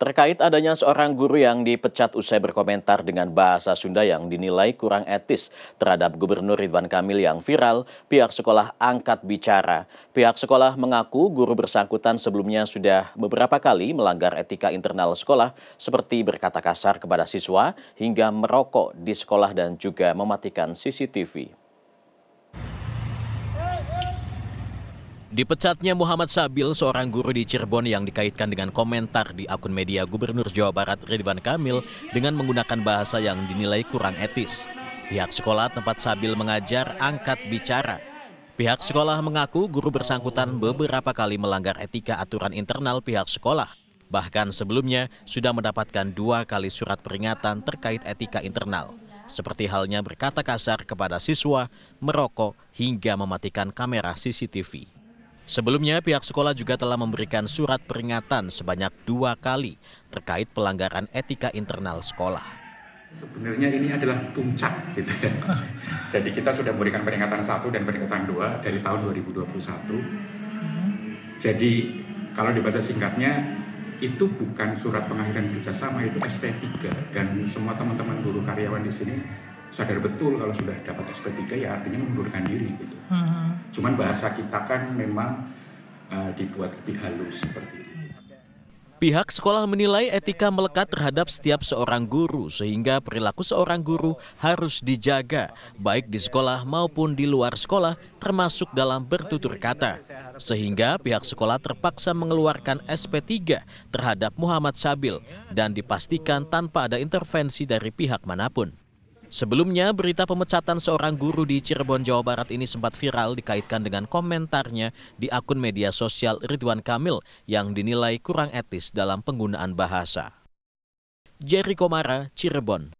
Terkait adanya seorang guru yang dipecat usai berkomentar dengan bahasa Sunda yang dinilai kurang etis terhadap Gubernur Ridwan Kamil yang viral, pihak sekolah angkat bicara. Pihak sekolah mengaku guru bersangkutan sebelumnya sudah beberapa kali melanggar etika internal sekolah seperti berkata kasar kepada siswa hingga merokok di sekolah dan juga mematikan CCTV. Dipecatnya Muhammad Sabil, seorang guru di Cirebon yang dikaitkan dengan komentar di akun media Gubernur Jawa Barat Ridwan Kamil dengan menggunakan bahasa yang dinilai kurang etis. Pihak sekolah tempat Sabil mengajar angkat bicara. Pihak sekolah mengaku guru bersangkutan beberapa kali melanggar etika aturan internal pihak sekolah. Bahkan sebelumnya sudah mendapatkan dua kali surat peringatan terkait etika internal. Seperti halnya berkata kasar kepada siswa, merokok, hingga mematikan kamera CCTV. Sebelumnya, pihak sekolah juga telah memberikan surat peringatan sebanyak dua kali terkait pelanggaran etika internal sekolah. Sebenarnya ini adalah puncak gitu ya. Jadi kita sudah memberikan peringatan satu dan peringatan dua dari tahun 2021. Mhm. Jadi kalau dibaca singkatnya itu bukan surat pengakhiran kerjasama itu SP3 dan semua teman-teman guru karyawan di sini sadar betul kalau sudah dapat SP3 ya artinya mengundurkan diri gitu. -huh. Mhm. Cuman bahasa kita kan memang uh, dibuat lebih halus seperti itu. Pihak sekolah menilai etika melekat terhadap setiap seorang guru sehingga perilaku seorang guru harus dijaga baik di sekolah maupun di luar sekolah termasuk dalam bertutur kata. Sehingga pihak sekolah terpaksa mengeluarkan SP3 terhadap Muhammad Sabil dan dipastikan tanpa ada intervensi dari pihak manapun. Sebelumnya, berita pemecatan seorang guru di Cirebon, Jawa Barat ini sempat viral dikaitkan dengan komentarnya di akun media sosial Ridwan Kamil yang dinilai kurang etis dalam penggunaan bahasa. Jerry Komara, Cirebon.